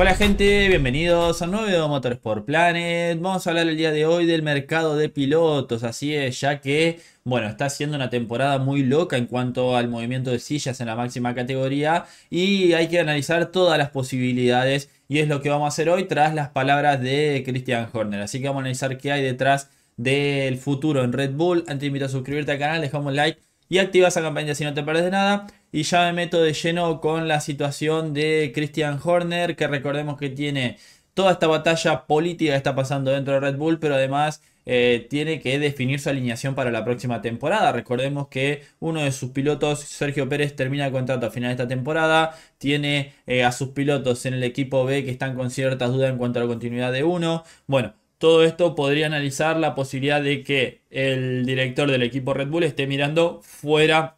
Hola gente, bienvenidos a un nuevo video Motorsport Planet. Vamos a hablar el día de hoy del mercado de pilotos, así es, ya que, bueno, está siendo una temporada muy loca en cuanto al movimiento de sillas en la máxima categoría y hay que analizar todas las posibilidades y es lo que vamos a hacer hoy tras las palabras de Christian Horner. Así que vamos a analizar qué hay detrás del futuro en Red Bull. Antes te invito a suscribirte al canal, dejamos un like y activas esa campaña si no te parece nada. Y ya me meto de lleno con la situación de Christian Horner, que recordemos que tiene toda esta batalla política que está pasando dentro de Red Bull, pero además eh, tiene que definir su alineación para la próxima temporada. Recordemos que uno de sus pilotos, Sergio Pérez, termina el contrato a final de esta temporada. Tiene eh, a sus pilotos en el equipo B que están con ciertas dudas en cuanto a la continuidad de uno. Bueno, todo esto podría analizar la posibilidad de que el director del equipo Red Bull esté mirando fuera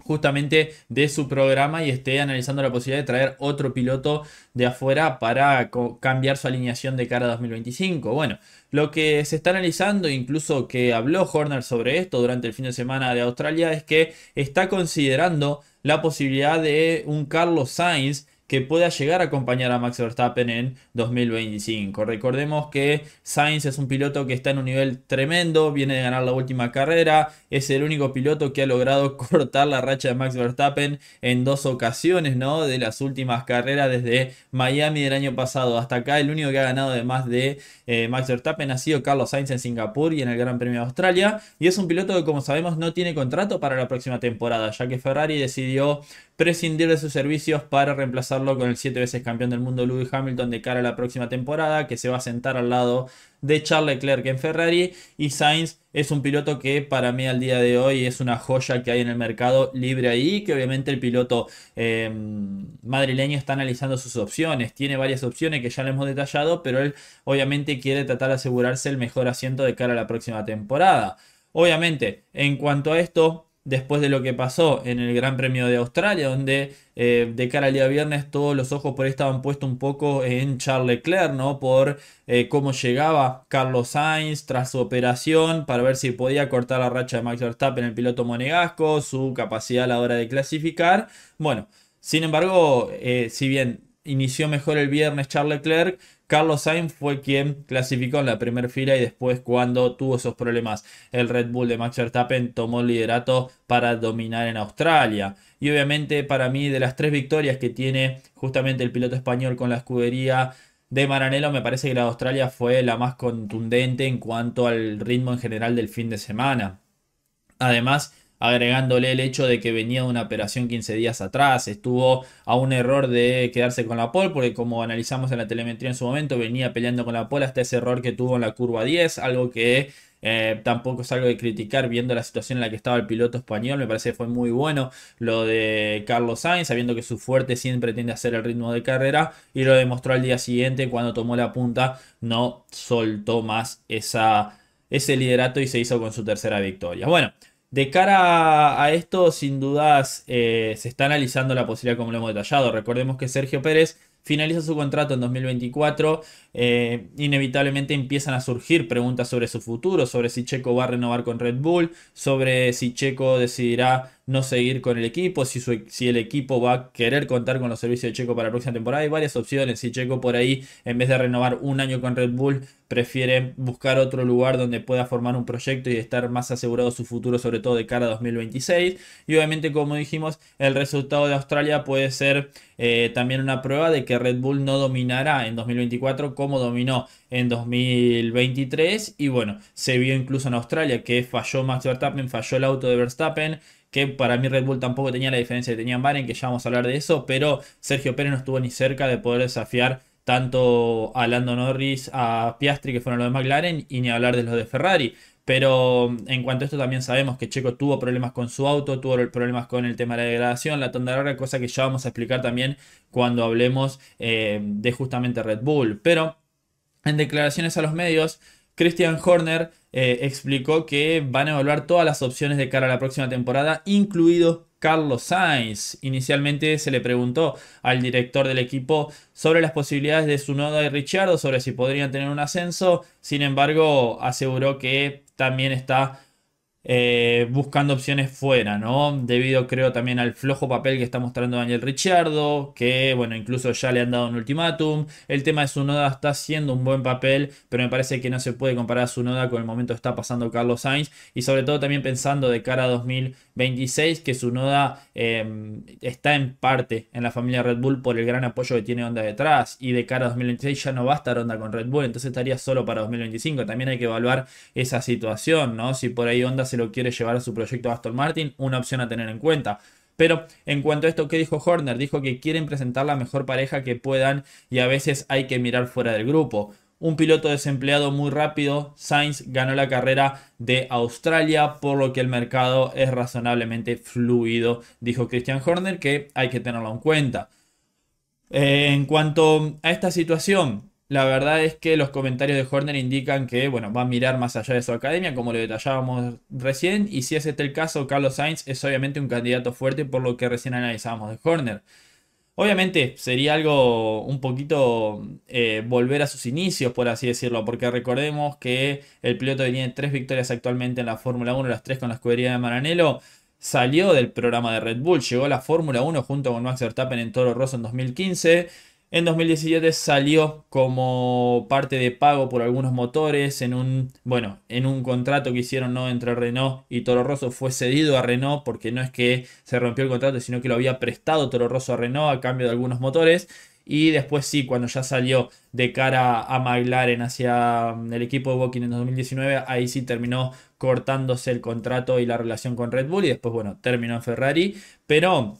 justamente de su programa y esté analizando la posibilidad de traer otro piloto de afuera para cambiar su alineación de cara a 2025. Bueno, lo que se está analizando, incluso que habló Horner sobre esto durante el fin de semana de Australia, es que está considerando la posibilidad de un Carlos Sainz que pueda llegar a acompañar a Max Verstappen en 2025. Recordemos que Sainz es un piloto que está en un nivel tremendo, viene de ganar la última carrera, es el único piloto que ha logrado cortar la racha de Max Verstappen en dos ocasiones, ¿no? De las últimas carreras desde Miami del año pasado hasta acá, el único que ha ganado además de eh, Max Verstappen ha sido Carlos Sainz en Singapur y en el Gran Premio de Australia, y es un piloto que como sabemos no tiene contrato para la próxima temporada, ya que Ferrari decidió prescindir de sus servicios para reemplazarlo con el siete veces campeón del mundo Lewis Hamilton de cara a la próxima temporada, que se va a sentar al lado de Charles Leclerc en Ferrari y Sainz es un piloto que para mí al día de hoy es una joya que hay en el mercado libre ahí, que obviamente el piloto em, madrileño está analizando sus opciones, tiene varias opciones que ya le hemos detallado, pero él obviamente quiere tratar de asegurarse el mejor asiento de cara a la próxima temporada. Obviamente, en cuanto a esto, después de lo que pasó en el Gran Premio de Australia, donde eh, de cara al día viernes todos los ojos por ahí estaban puestos un poco en Charles Leclerc, ¿no? Por eh, cómo llegaba Carlos Sainz tras su operación para ver si podía cortar la racha de Max Verstappen, el piloto monegasco, su capacidad a la hora de clasificar. Bueno, sin embargo, eh, si bien inició mejor el viernes Charles Leclerc, Carlos Sainz fue quien clasificó en la primera fila y después cuando tuvo esos problemas el Red Bull de Max Verstappen tomó el liderato para dominar en Australia. Y obviamente para mí de las tres victorias que tiene justamente el piloto español con la escudería de Maranello me parece que la de Australia fue la más contundente en cuanto al ritmo en general del fin de semana. Además, agregándole el hecho de que venía de una operación 15 días atrás, estuvo a un error de quedarse con la pole, porque como analizamos en la telemetría en su momento, venía peleando con la pole hasta ese error que tuvo en la curva 10, algo que eh, tampoco es algo de criticar viendo la situación en la que estaba el piloto español. Me parece que fue muy bueno lo de Carlos Sainz, sabiendo que su fuerte siempre tiende a ser el ritmo de carrera. Y lo demostró al día siguiente cuando tomó la punta. No soltó más esa, ese liderato y se hizo con su tercera victoria. Bueno, de cara a esto, sin dudas, eh, se está analizando la posibilidad como lo hemos detallado. Recordemos que Sergio Pérez finaliza su contrato en 2024. Eh, inevitablemente empiezan a surgir preguntas sobre su futuro, sobre si Checo va a renovar con Red Bull, sobre si Checo decidirá no seguir con el equipo, si, si el equipo va a querer contar con los servicios de Checo para la próxima temporada. Hay varias opciones. Si Checo por ahí, en vez de renovar un año con Red Bull, prefiere buscar otro lugar donde pueda formar un proyecto y estar más asegurado su futuro, sobre todo de cara a 2026. Y obviamente, como dijimos, el resultado de Australia puede ser eh, también una prueba de que Red Bull no dominará en 2024 como dominó en 2023. Y bueno, se vio incluso en Australia que falló Max Verstappen, falló el auto de Verstappen que para mí Red Bull tampoco tenía la diferencia que tenía en que ya vamos a hablar de eso, pero Sergio Pérez no estuvo ni cerca de poder desafiar tanto a Lando Norris, a Piastri, que fueron los de McLaren, y ni hablar de los de Ferrari. Pero mm, en cuanto a esto también sabemos que Checo tuvo problemas con su auto, tuvo problemas con el tema de la degradación, la tonda larga, cosa que ya vamos a explicar también cuando hablemos eh, de justamente Red Bull. Pero en declaraciones a los medios, Christian Horner eh, explicó que van a evaluar todas las opciones de cara a la próxima temporada, incluido Carlos Sainz. Inicialmente se le preguntó al director del equipo sobre las posibilidades de Sunoda y Richardo, sobre si podrían tener un ascenso. Sin embargo, aseguró que también está eh, buscando opciones fuera, ¿no? Debido, creo, también al flojo papel que está mostrando Daniel Ricciardo, que, bueno, incluso ya le han dado un ultimátum. El tema de Sunoda está haciendo un buen papel, pero me parece que no se puede comparar a Sunoda con el momento que está pasando Carlos Sainz. Y sobre todo también pensando de cara a 2026, que Sunoda eh, em, está en parte en la familia Red Bull por el gran apoyo que tiene Onda detrás. Y de cara a 2026 ya no va a estar Onda con Red Bull, entonces estaría solo para 2025. También hay que evaluar esa situación, ¿no? Si por ahí Onda se lo quiere llevar a su proyecto Aston Martin, una opción a tener en cuenta. Pero en cuanto a esto, ¿qué dijo Horner? Dijo que quieren presentar la mejor pareja que puedan y a veces hay que mirar fuera del grupo un piloto desempleado muy rápido, Sainz ganó la carrera de Australia, por lo que el mercado es razonablemente fluido, dijo Christian Horner, que hay que tenerlo en cuenta. Eh, en cuanto a esta situación, la verdad es que los comentarios de Horner indican que bueno, va a mirar más allá de su academia, como lo detallábamos recién, y si es este el caso, Carlos Sainz es obviamente un candidato fuerte por lo que recién analizábamos de Horner. Obviamente sería algo un poquito eh, volver a sus inicios, por así decirlo, porque recordemos que el piloto que tiene tres victorias actualmente en la Fórmula 1, las tres con la escudería de Maranello, salió del programa de Red Bull, llegó a la Fórmula 1 junto con Max Verstappen en Toro Rosso en 2015 en 2017 salió como parte de pago por algunos motores en un, bueno, en un contrato que hicieron ¿no? entre Renault y Toro Rosso. Fue cedido a Renault porque no es que se rompió el contrato, sino que lo había prestado Toro Rosso a Renault a cambio de algunos motores. Y después sí, cuando ya salió de cara a McLaren hacia mm, el equipo de Woking en 2019, ahí sí terminó cortándose el contrato y la relación con Red Bull. Y después, bueno, terminó en Ferrari. Pero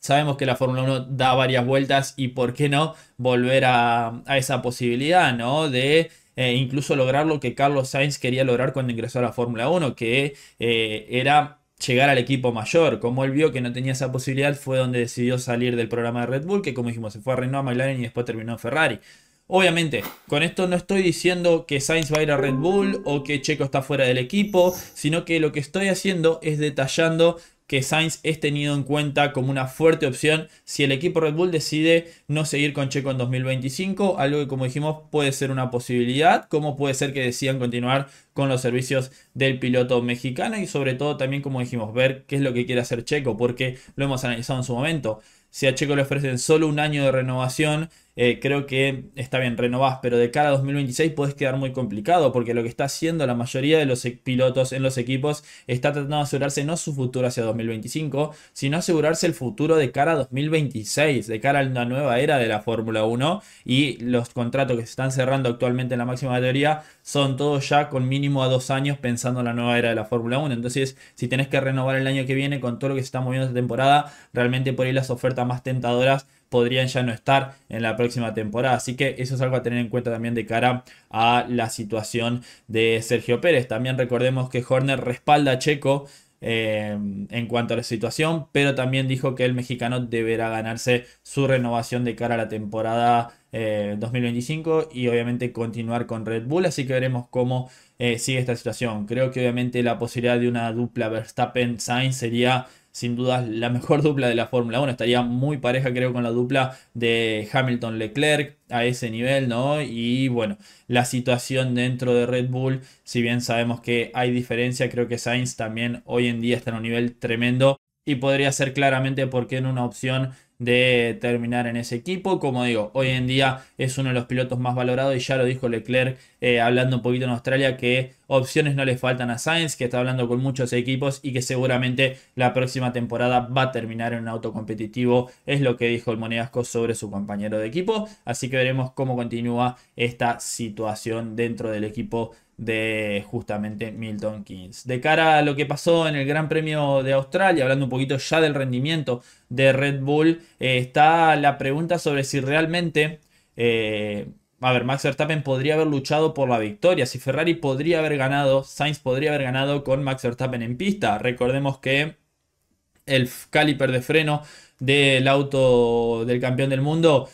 Sabemos que la Fórmula 1 da varias vueltas y por qué no volver a, esa posibilidad, ¿no? De eh, incluso lograr lo que Carlos Sainz quería lograr cuando ingresó a la Fórmula 1, que eh, era llegar al equipo mayor. Como él vio que no tenía esa posibilidad, fue donde decidió salir del programa de Red Bull, que como dijimos, se fue a Renault, a McLaren y después terminó en Ferrari. Obviamente, con esto no estoy diciendo que Sainz va a ir a Red Bull o que Checo está fuera del equipo, sino que lo que estoy haciendo es detallando que Sainz es tenido en cuenta como una fuerte opción si el equipo Red Bull decide no seguir con Checo en 2025, algo que como dijimos puede ser una posibilidad, como puede ser que decidan continuar con los servicios del piloto mexicano y sobre todo también como dijimos ver qué es lo que quiere hacer Checo, porque lo hemos analizado en su momento. Si a Checo le ofrecen solo un año de renovación eh, creo que está bien, renovás, pero de cara a 2026 puedes quedar muy complicado porque lo que está haciendo la mayoría de los pilotos en los equipos está tratando de asegurarse no su futuro hacia 2025, sino asegurarse el futuro de cara a 2026, de cara a la nueva era de la Fórmula 1 y los contratos que se están cerrando actualmente en la máxima categoría son todos ya con mínimo a dos años pensando en la nueva era de la Fórmula 1. Entonces, si tenés que renovar el año que viene con todo lo que se está moviendo esta temporada, realmente por ahí las ofertas más tentadoras podrían ya no estar en la próxima temporada. Así que eso es algo a tener en cuenta también de cara a la situación de Sergio Pérez. También recordemos que Horner respalda a Checo. Eh, en cuanto a la situación, pero también dijo que el mexicano deberá ganarse su renovación de cara a la temporada 2025 eh, y obviamente continuar con Red Bull, así que veremos cómo eh, sigue esta situación. Creo que obviamente la posibilidad de una dupla Verstappen-Sainz sería sin dudas la mejor dupla de la Fórmula 1. Estaría muy pareja, creo, con la dupla de Hamilton-Leclerc a ese nivel, ¿no? Y bueno, la situación dentro de Red Bull, si bien sabemos que hay diferencia, creo que Sainz también hoy en día está en un nivel tremendo y podría ser claramente porque en una opción de terminar en ese equipo. Como digo, hoy en día es uno de los pilotos más valorados y ya lo dijo Leclerc eh, hablando un poquito en Australia que opciones no le faltan a Sainz, que está hablando con muchos equipos y que seguramente la próxima temporada va a terminar en un auto competitivo. Es lo que dijo el Monegasco sobre su compañero de equipo. Así que veremos cómo continúa esta situación dentro del equipo de justamente Milton Keynes. De cara a lo que pasó en el Gran Premio de Australia, hablando un poquito ya del rendimiento de Red Bull, eh, está la pregunta sobre si realmente, eh, a ver, Max Verstappen podría haber luchado por la victoria, si Ferrari podría haber ganado, Sainz podría haber ganado con Max Verstappen en pista. Recordemos que el caliper de freno del auto del campeón del mundo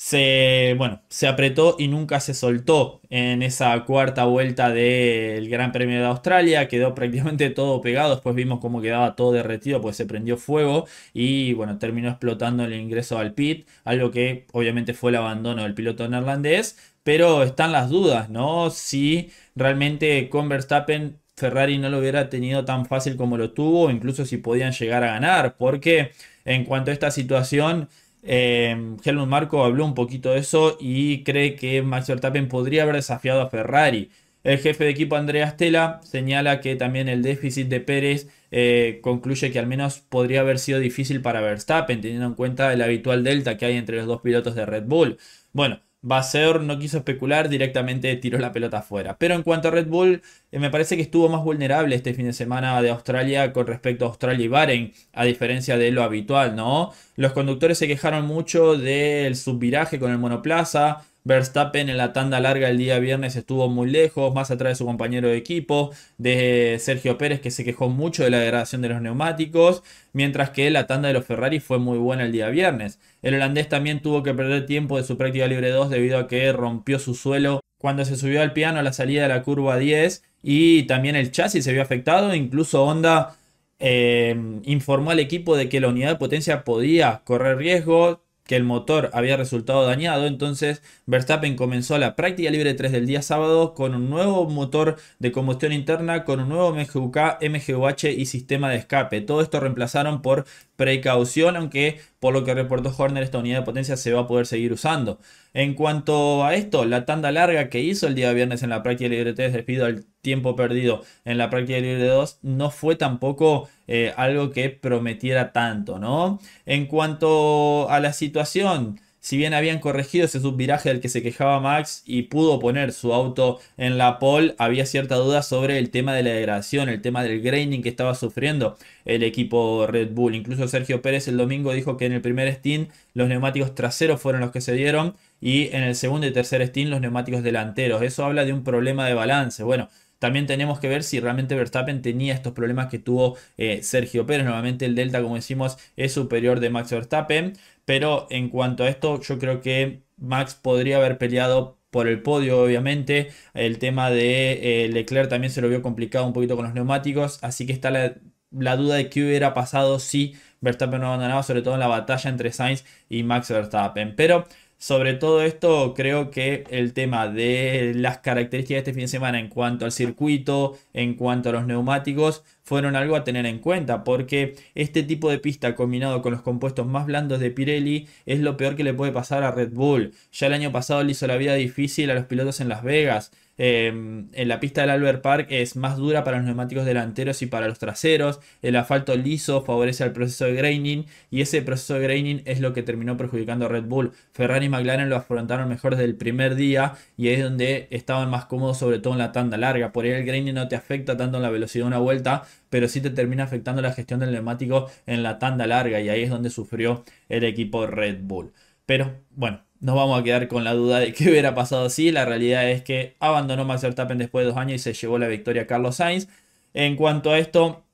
se, bueno, se apretó y nunca se soltó en esa cuarta vuelta del Gran Premio de Australia. Quedó prácticamente todo pegado. Después vimos cómo quedaba todo derretido, pues se prendió fuego y bueno, terminó explotando el ingreso al pit, algo que obviamente fue el abandono del piloto neerlandés. Pero están las dudas, ¿no? Si realmente con Verstappen Ferrari no lo hubiera tenido tan fácil como lo tuvo, incluso si podían llegar a ganar, porque en cuanto a esta situación, eh, Helmut Marco habló un poquito de eso y cree que Max Verstappen podría haber desafiado a Ferrari. El jefe de equipo Andrea Stella señala que también el déficit de Pérez eh, concluye que al menos podría haber sido difícil para Verstappen, teniendo en cuenta el habitual delta que hay entre los dos pilotos de Red Bull. Bueno, ser no quiso especular, directamente tiró la pelota afuera. Pero en cuanto a Red Bull, eh, me parece que estuvo más vulnerable este fin de semana de Australia con respecto a Australia y Baren a diferencia de lo habitual, ¿no? Los conductores se quejaron mucho del subviraje con el monoplaza, Verstappen en la tanda larga el día viernes estuvo muy lejos, más atrás de su compañero de equipo, de Sergio Pérez que se quejó mucho de la degradación de los neumáticos, mientras que la tanda de los Ferrari fue muy buena el día viernes. El holandés también tuvo que perder tiempo de su práctica libre 2 debido a que rompió su suelo cuando se subió al piano a la salida de la curva 10 y también el chasis se vio afectado, incluso Honda eh, informó al equipo de que la unidad de potencia podía correr riesgo, que el motor había resultado dañado, entonces Verstappen comenzó la práctica libre 3 del día sábado con un nuevo motor de combustión interna, con un nuevo MGUK, MGUH y sistema de escape. Todo esto reemplazaron por precaución, aunque por lo que reportó Horner esta unidad de potencia se va a poder seguir usando. En cuanto a esto, la tanda larga que hizo el día viernes en la práctica libre 3 despido al tiempo perdido en la práctica libre de 2 no fue tampoco eh, algo que prometiera tanto, ¿no? En cuanto a la situación, si bien habían corregido ese subviraje del que se quejaba Max y pudo poner su auto en la pole, había cierta duda sobre el tema de la degradación, el tema del graining que estaba sufriendo el equipo Red Bull. Incluso Sergio Pérez el domingo dijo que en el primer stint los neumáticos traseros fueron los que se dieron y en el segundo y tercer stint los neumáticos delanteros. Eso habla de un problema de balance. Bueno, también tenemos que ver si realmente Verstappen tenía estos problemas que tuvo eh, Sergio Pérez. nuevamente el Delta, como decimos, es superior de Max Verstappen. Pero en cuanto a esto, yo creo que Max podría haber peleado por el podio, obviamente. El tema de eh, Leclerc también se lo vio complicado un poquito con los neumáticos. Así que está la, la duda de qué hubiera pasado si Verstappen no abandonaba, sobre todo en la batalla entre Sainz y Max Verstappen. Pero sobre todo esto, creo que el tema de las características de este fin de semana en cuanto al circuito, en cuanto a los neumáticos, fueron algo a tener en cuenta, porque este tipo de pista combinado con los compuestos más blandos de Pirelli es lo peor que le puede pasar a Red Bull. Ya el año pasado le hizo la vida difícil a los pilotos en Las Vegas. Em, en la pista del Albert Park es más dura para los neumáticos delanteros y para los traseros. El asfalto liso favorece al proceso de graining y ese proceso de graining es lo que terminó perjudicando a Red Bull. Ferrari y McLaren lo afrontaron mejor desde el primer día y es donde estaban más cómodos, sobre todo en la tanda larga. Por ahí el graining no te afecta tanto en la velocidad de una vuelta, pero sí te termina afectando la gestión del neumático en la tanda larga y ahí es donde sufrió el equipo Red Bull. Pero bueno, nos vamos a quedar con la duda de qué hubiera pasado así. La realidad es que abandonó Max Verstappen después de dos años y se llevó la victoria a Carlos Sainz. En cuanto a esto,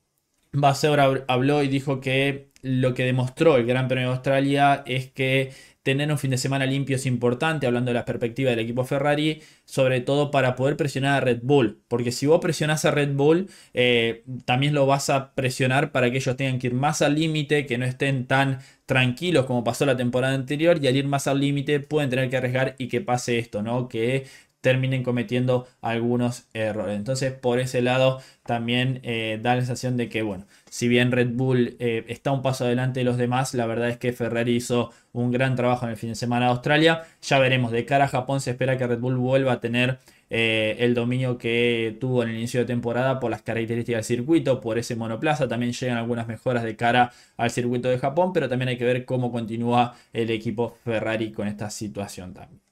Basseur habló y dijo que lo que demostró el Gran Premio de Australia es que tener un fin de semana limpio es importante, hablando de las perspectivas del equipo Ferrari, sobre todo para poder presionar a Red Bull, porque si vos presionás a Red Bull, eh, también lo vas a presionar para que ellos tengan que ir más al límite, que no estén tan tranquilos como pasó la temporada anterior, y al ir más al límite pueden tener que arriesgar y que pase esto, ¿no? Que terminen cometiendo algunos errores. Entonces, por ese lado, también eh, da la sensación de que, bueno, si bien Red Bull eh, está un paso adelante de los demás, la verdad es que Ferrari hizo un gran trabajo en el fin de semana de Australia. Ya veremos, de cara a Japón se espera que Red Bull vuelva a tener eh, el dominio que tuvo en el inicio de temporada por las características del circuito, por ese monoplaza. También llegan algunas mejoras de cara al circuito de Japón, pero también hay que ver cómo continúa el equipo Ferrari con esta situación también.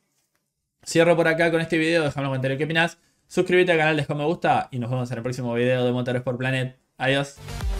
Cierro por acá con este video, déjame un comentario qué opinas. Suscríbete al canal, dejame me gusta y nos vemos en el próximo video de por Planet. Adiós.